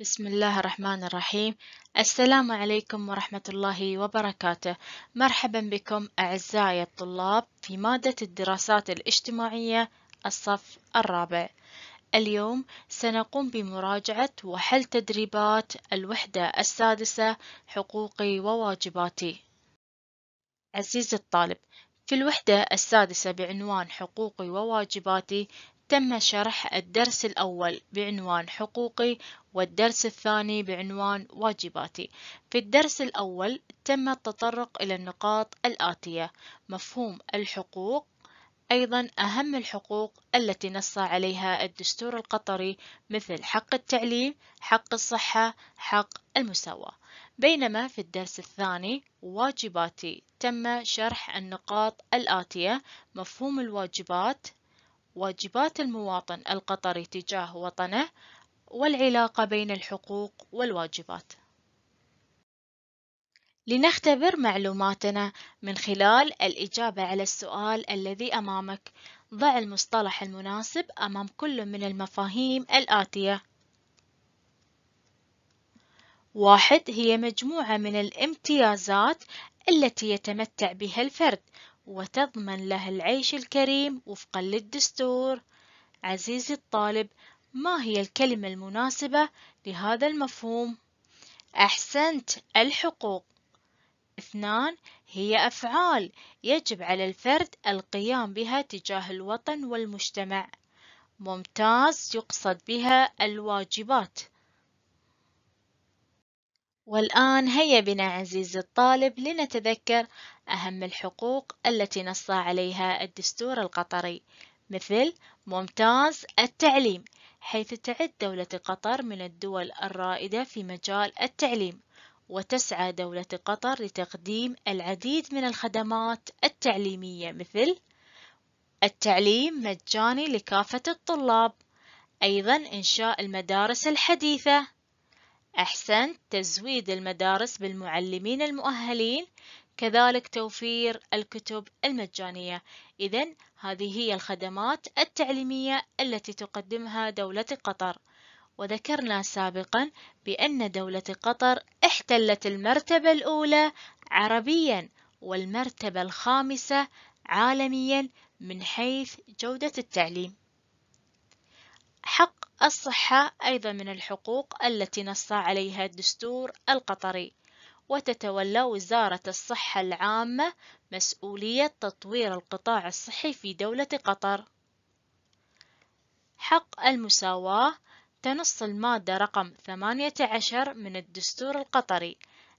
بسم الله الرحمن الرحيم السلام عليكم ورحمة الله وبركاته مرحبا بكم أعزائي الطلاب في مادة الدراسات الاجتماعية الصف الرابع اليوم سنقوم بمراجعة وحل تدريبات الوحدة السادسة حقوقي وواجباتي عزيزي الطالب في الوحدة السادسة بعنوان حقوقي وواجباتي تم شرح الدرس الأول بعنوان حقوقي والدرس الثاني بعنوان واجباتي في الدرس الأول تم التطرق إلى النقاط الآتية مفهوم الحقوق أيضا أهم الحقوق التي نص عليها الدستور القطري مثل حق التعليم، حق الصحة، حق المساواة بينما في الدرس الثاني واجباتي تم شرح النقاط الآتية مفهوم الواجبات واجبات المواطن القطري تجاه وطنه والعلاقة بين الحقوق والواجبات لنختبر معلوماتنا من خلال الإجابة على السؤال الذي أمامك ضع المصطلح المناسب أمام كل من المفاهيم الآتية واحد هي مجموعة من الامتيازات التي يتمتع بها الفرد وتضمن له العيش الكريم وفقا للدستور عزيزي الطالب ما هي الكلمة المناسبة لهذا المفهوم؟ أحسنت الحقوق اثنان هي أفعال يجب على الفرد القيام بها تجاه الوطن والمجتمع ممتاز يقصد بها الواجبات والآن هيا بنا عزيزي الطالب لنتذكر أهم الحقوق التي نص عليها الدستور القطري مثل ممتاز التعليم حيث تعد دولة قطر من الدول الرائدة في مجال التعليم وتسعى دولة قطر لتقديم العديد من الخدمات التعليمية مثل التعليم مجاني لكافة الطلاب أيضا إنشاء المدارس الحديثة أحسنت تزويد المدارس بالمعلمين المؤهلين كذلك توفير الكتب المجانية إذا هذه هي الخدمات التعليمية التي تقدمها دولة قطر وذكرنا سابقا بأن دولة قطر احتلت المرتبة الأولى عربيا والمرتبة الخامسة عالميا من حيث جودة التعليم حق الصحة أيضا من الحقوق التي نص عليها الدستور القطري وتتولى وزارة الصحة العامة مسؤولية تطوير القطاع الصحي في دولة قطر حق المساواة تنص المادة رقم 18 من الدستور القطري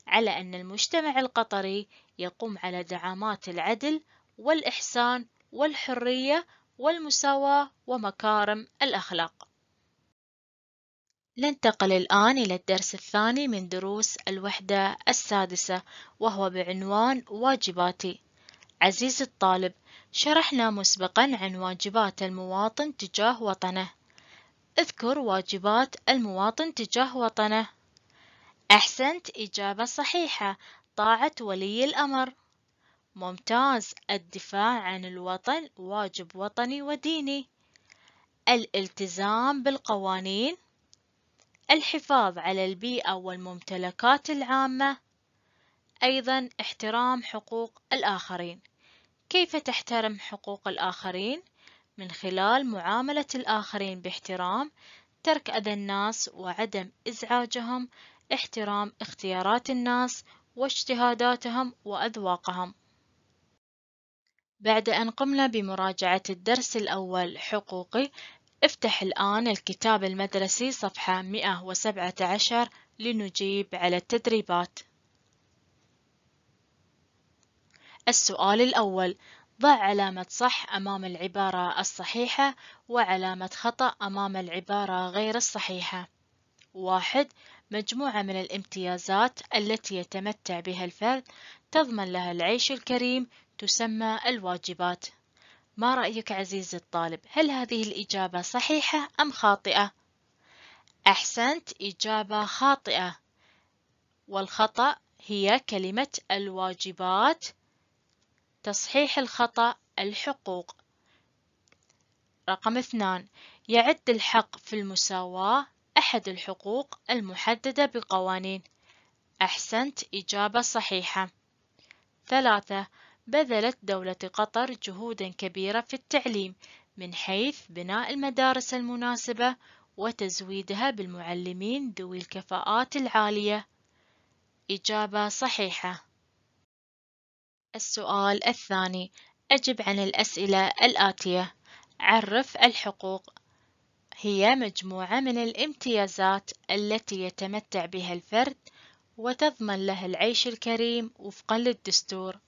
على أن المجتمع القطري يقوم على دعامات العدل والإحسان والحرية والمساواة ومكارم الأخلاق ننتقل الآن إلى الدرس الثاني من دروس الوحدة السادسة وهو بعنوان واجباتي عزيزي الطالب شرحنا مسبقا عن واجبات المواطن تجاه وطنه اذكر واجبات المواطن تجاه وطنه أحسنت إجابة صحيحة طاعة ولي الأمر ممتاز الدفاع عن الوطن واجب وطني وديني الالتزام بالقوانين الحفاظ على البيئة والممتلكات العامة أيضا احترام حقوق الآخرين كيف تحترم حقوق الآخرين؟ من خلال معاملة الآخرين باحترام ترك أذى الناس وعدم إزعاجهم احترام اختيارات الناس واجتهاداتهم وأذواقهم بعد أن قمنا بمراجعة الدرس الأول حقوقي افتح الآن الكتاب المدرسي صفحة 117 لنجيب على التدريبات. السؤال الأول: ضع علامة صح أمام العبارة الصحيحة وعلامة خطأ أمام العبارة غير الصحيحة. واحد مجموعة من الامتيازات التي يتمتع بها الفرد تضمن لها العيش الكريم تسمى الواجبات. ما رأيك عزيزي الطالب؟ هل هذه الإجابة صحيحة أم خاطئة؟ أحسنت إجابة خاطئة والخطأ هي كلمة الواجبات تصحيح الخطأ الحقوق رقم اثنان يعد الحق في المساواة أحد الحقوق المحددة بقوانين أحسنت إجابة صحيحة ثلاثة بذلت دولة قطر جهودا كبيرة في التعليم من حيث بناء المدارس المناسبة وتزويدها بالمعلمين ذوي الكفاءات العالية. إجابة صحيحة. السؤال الثاني: أجب عن الأسئلة الآتية: عرف الحقوق. هي مجموعة من الامتيازات التي يتمتع بها الفرد وتضمن له العيش الكريم وفقًا للدستور.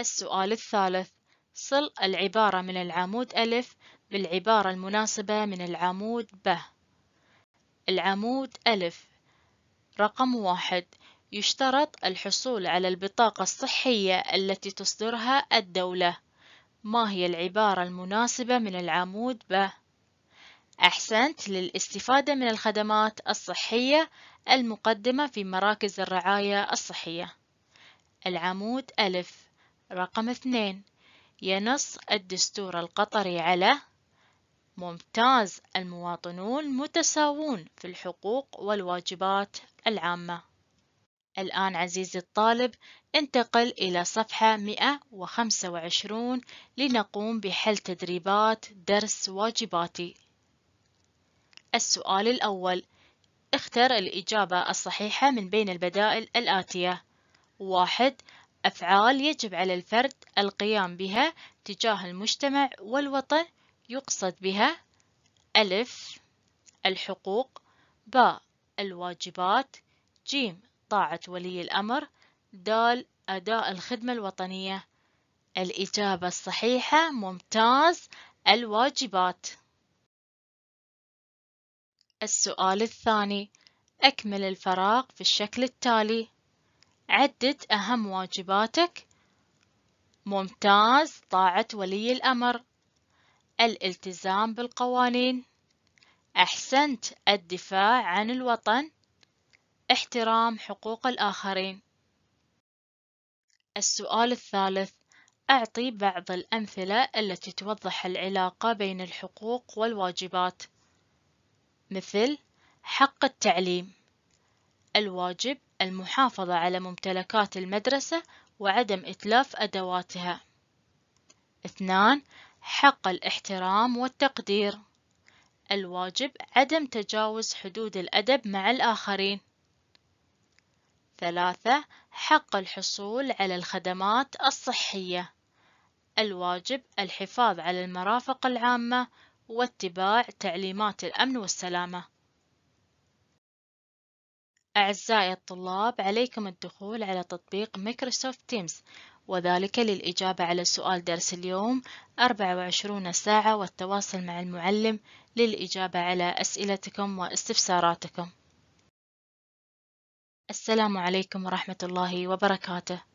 السؤال الثالث صل العبارة من العمود ألف بالعبارة المناسبة من العمود ب العمود ألف رقم واحد يشترط الحصول على البطاقة الصحية التي تصدرها الدولة ما هي العبارة المناسبة من العمود ب أحسنت للاستفادة من الخدمات الصحية المقدمة في مراكز الرعاية الصحية العمود ألف رقم اثنين ينص الدستور القطري على ممتاز المواطنون متساوون في الحقوق والواجبات العامة الآن عزيزي الطالب انتقل إلى صفحة 125 لنقوم بحل تدريبات درس واجباتي السؤال الأول اختر الإجابة الصحيحة من بين البدائل الآتية واحد أفعال يجب على الفرد القيام بها تجاه المجتمع والوطن يقصد بها ألف الحقوق باء الواجبات جيم طاعة ولي الأمر دال أداء الخدمة الوطنية الإجابة الصحيحة ممتاز الواجبات السؤال الثاني أكمل الفراغ في الشكل التالي عدد أهم واجباتك ممتاز طاعة ولي الأمر الالتزام بالقوانين أحسنت الدفاع عن الوطن احترام حقوق الآخرين السؤال الثالث أعطي بعض الأمثلة التي توضح العلاقة بين الحقوق والواجبات مثل حق التعليم الواجب المحافظة على ممتلكات المدرسة وعدم إتلاف أدواتها. اثنان حق الاحترام والتقدير الواجب عدم تجاوز حدود الأدب مع الآخرين. ثلاثة حق الحصول على الخدمات الصحية الواجب الحفاظ على المرافق العامة واتباع تعليمات الأمن والسلامة أعزائي الطلاب عليكم الدخول على تطبيق مايكروسوفت تيمز وذلك للإجابة على سؤال درس اليوم 24 ساعة والتواصل مع المعلم للإجابة على أسئلتكم واستفساراتكم السلام عليكم ورحمة الله وبركاته